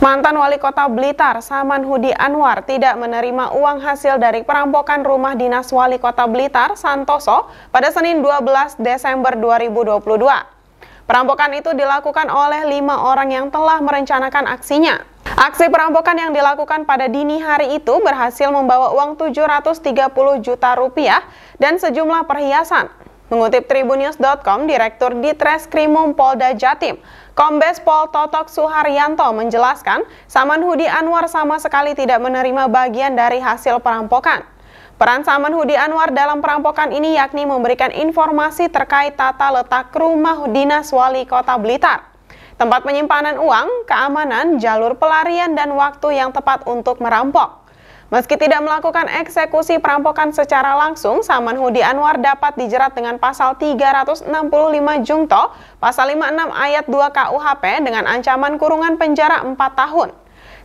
Mantan Wali Kota Blitar, Saman Hudi Anwar, tidak menerima uang hasil dari perampokan rumah dinas Wali Kota Blitar, Santoso, pada Senin 12 Desember 2022. Perampokan itu dilakukan oleh lima orang yang telah merencanakan aksinya. Aksi perampokan yang dilakukan pada dini hari itu berhasil membawa uang 730 juta rupiah dan sejumlah perhiasan. Mengutip Tribunnews.com, Direktur Ditreskrimum Polda Jatim, Kombes Pol Totok Suharyanto menjelaskan, Saman Hudi Anwar sama sekali tidak menerima bagian dari hasil perampokan. Peran Saman Hudi Anwar dalam perampokan ini yakni memberikan informasi terkait tata letak rumah dinas wali kota Blitar tempat penyimpanan uang, keamanan, jalur pelarian, dan waktu yang tepat untuk merampok. Meski tidak melakukan eksekusi perampokan secara langsung, Saman Hudi Anwar dapat dijerat dengan pasal 365 Jungto, pasal 56 ayat 2 KUHP dengan ancaman kurungan penjara 4 tahun.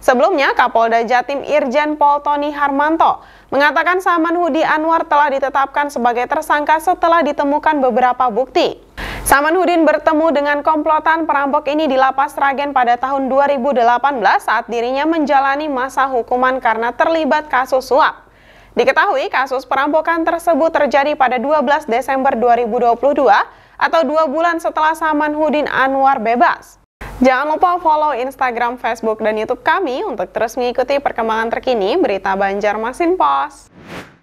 Sebelumnya, Kapolda Jatim Irjen Pol Tony Harmanto mengatakan Saman Hudi Anwar telah ditetapkan sebagai tersangka setelah ditemukan beberapa bukti. Saman Hudin bertemu dengan komplotan perampok ini di Lapas Ragen pada tahun 2018 saat dirinya menjalani masa hukuman karena terlibat kasus suap. Diketahui kasus perampokan tersebut terjadi pada 12 Desember 2022 atau dua bulan setelah Saman Hudin Anwar bebas. Jangan lupa follow Instagram, Facebook, dan Youtube kami untuk terus mengikuti perkembangan terkini berita Banjarmasin Pos.